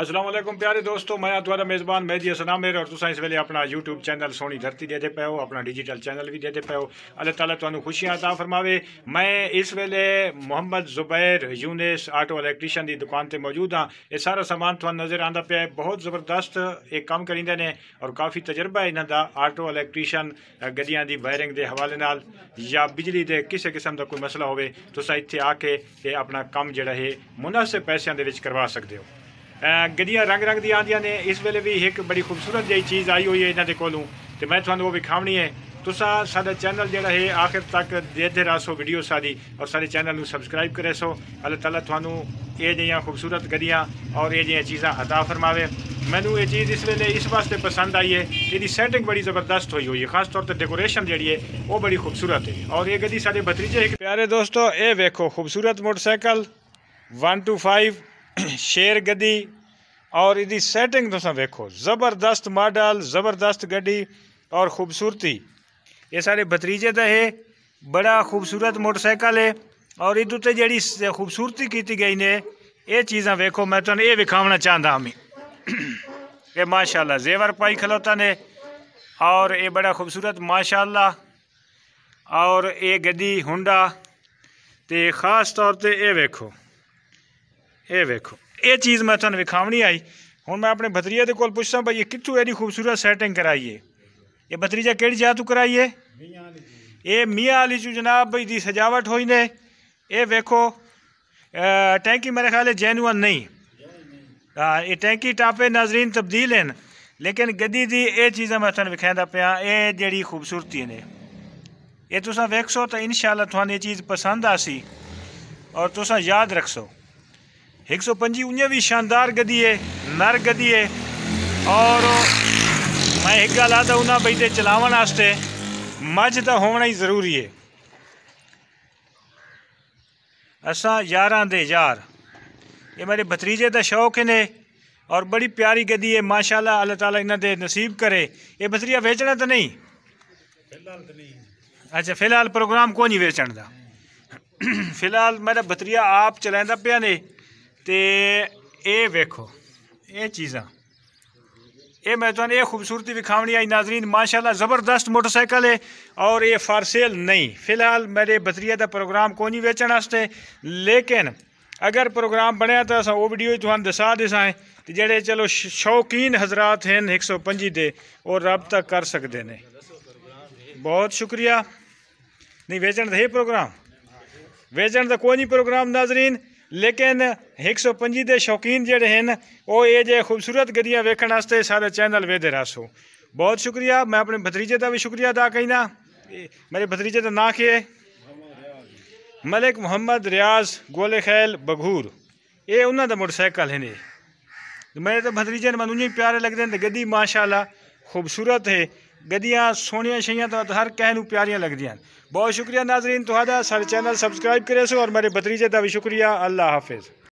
असलम प्यारे दोस्तों मैं थोड़ा मेज़बान जी असलम मेरे और तुम इस वे अपना यूट्यूब चैनल सोनी धरती देते पे हो अपना डिजिटल चैनल भी देते पे हो अल्लाह ताला तुम्हें खुशियाँ अदा फरमावे मैं इस वेले मोहम्मद जुबैर यूनिस आटो इलेक्ट्रीशियन की दुकान पर मौजूद हाँ यह सारा समान थोड़ा नज़र आता पे बहुत ज़बरदस्त एक काम करी ने और काफ़ी तजर्बा इन्हों का आटो इलैक्ट्रीशियन गड्डिया की वायरिंग के हवाले न या बिजली के किसी किस्म का कोई मसला हो तो इतने आके अपना काम जोड़ा है मुनासिब पैसों के करवा सकते हो ਗੜੀਆਂ ਰੰਗ ਰੰਗ ਦੀਆਂ ਆਂਦੀਆਂ ਨੇ ਇਸ ਵੇਲੇ ਵੀ ਇੱਕ ਬੜੀ ਖੂਬਸੂਰਤ ਜਿਹੀ ਚੀਜ਼ ਆਈ ਹੋਈ ਹੈ ਇਹਨਾਂ ਦੇ ਕੋਲੋਂ ਤੇ ਮੈਂ ਤੁਹਾਨੂੰ ਉਹ ਵਿਖਾਉਣੀ ਹੈ ਤੁਸੀਂ ਸਾਡਾ ਚੈਨਲ ਜਿਹੜਾ ਹੈ ਆਖਿਰ ਤੱਕ ਦੇਖਦੇ ਰਹੋ ਵੀਡੀਓ ਸਾਡੀ ਔਰ ਸਾਡੇ ਚੈਨਲ ਨੂੰ ਸਬਸਕ੍ਰਾਈਬ ਕਰੇ ਸੋ ਅੱਲਾਹ ਤਾਲਾ ਤੁਹਾਨੂੰ ਇਹ ਜਿਹੀਆਂ ਖੂਬਸੂਰਤ ਗੜੀਆਂ ਔਰ ਇਹ ਜਿਹੀਆਂ ਚੀਜ਼ਾਂ عطا ਫਰਮਾਵੇ ਮੈਨੂੰ ਇਹ ਚੀਜ਼ ਇਸ ਵੇਲੇ ਇਸ ਵਾਸਤੇ ਪਸੰਦ ਆਈ ਹੈ ਇਹਦੀ ਸੈਟਿੰਗ ਬੜੀ ਜ਼ਬਰਦਸਤ ਹੋਈ ਹੋਈ ਹੈ ਖਾਸ ਤੌਰ ਤੇ ਡੈਕੋਰੇਸ਼ਨ ਜਿਹੜੀ ਹੈ ਉਹ ਬੜੀ ਖੂਬਸੂਰਤ ਹੈ ਔਰ ਇਹ ਗੱਡੀ ਸਾਡੇ ਭਤਰੀਜੇ ਇੱਕ ਪਿਆਰੇ ਦੋਸਤੋ ਇਹ ਵੇਖੋ ਖੂਬਸੂਰਤ ਮੋਟਰਸਾਈਕਲ 125 शेर गड्डी और यदि सेटिंग तुस वेखो ज़बरदस्त मॉडल ज़बरदस्त गड्डी और खूबसूरती ये सारे भतरीजे का है बड़ा खूबसूरत मोटरसाइकिल है और इधर उत्ते जी खूबसूरती की गई ने ये चीज़ा वेखो मैं तुम ये विखावना चाहता हमी ये माशाला जेवर पाई खलौता ने और ये बड़ा खूबसूरत माशाला और ये गड्डी हुडा तो खास तौर पर यह वेखो ये वेखो ये चीज़ मैं तुम विखावनी आई हूँ मैं अपने भतरीजा को पुछता भाई ये कितू एडी खूबसूरत सैटिंग कराइए ये भतरीजा कि जगह तू कराइए ये मियाँ आली चू जनाब भाई की सजावट हो वेखो टैंकी मेरे ख्याल जेन्यून नहीं ये टैंकी टापे नाजरीन तब्दील हैं लेकिन गद्दी की यह चीज़ें मैं तुम विखा पा ये जड़ी खूबसूरती ने यह तुम सो तो इन शाला चीज़ पसंद सी और तुसा याद रख सो हिकु सौ पंजी उञ बि शानदार गदी है नर गदी आहे और मैं हिकु ॻाल्हि आहे त उन भई ते चलावण आस्ते मज त हुअण ई ज़रूरी है असा यार दे यार ये मेरे भतरीजे का शौक ने और बड़ी प्यारी गदी है माशाल्लाह अल्लाह ताला इन्होंने नसीब करे ये बसरिया बेचना तो नहीं अच्छा फिलहाल प्रोग्राम कौन नहीं बेचण का फिलहाल मेरा बतरिया आप चलाता पे ने तो ये वेखो ये चीजा ये मैं तुसें यह खूबसूरती विखावनी आई नाजरीन माशाला ज़बरदस्त मोटरसाइकिल है और ये फॉर सेल नहीं फिलहाल मेरे बतरिया का प्रोग्राम नहीं बेचने आस्ते लेकिन अगर प्रोग्राम बने तो अस वो वीडियो तुम दसा दसा तो जोड़े चलो शौकीन हजरात हैं एक सौ पंजी के और रबता कर सकते हैं बहुत शुक्रिया नहीं वेचण तो है प्रोग्राम वेचण तो कोई नहीं प्रोग्राम नाजरीन लेकिन एक सौ पी के शौकीन जड़े हैं वो ये जे खूबसूरत गड्डिया वेखने सारे चैनल वेदे रस हो बहुत शुक्रिया मैं अपने भतरीजे का भी शुक्रिया अदा कहना मेरे भतरीजे का ना के मलिक मुहम्मद रियाज गोले खैल बघूर ये उन्होंने मोटरसाइकिल है मेरे तो भतरीजे मैं उ प्यारे लगते हैं तो गड्डी माशाला खूबसूरत है गदिया सोहनिया शइयाँ तो हर कहन प्यारियाँ लगदियाँ बहुत शुक्रिया नाजरीन तो सा चैनल सबसक्राइब करे सो और मेरे भतरीजे का भी शुक्रिया अल्लाह हाफिज़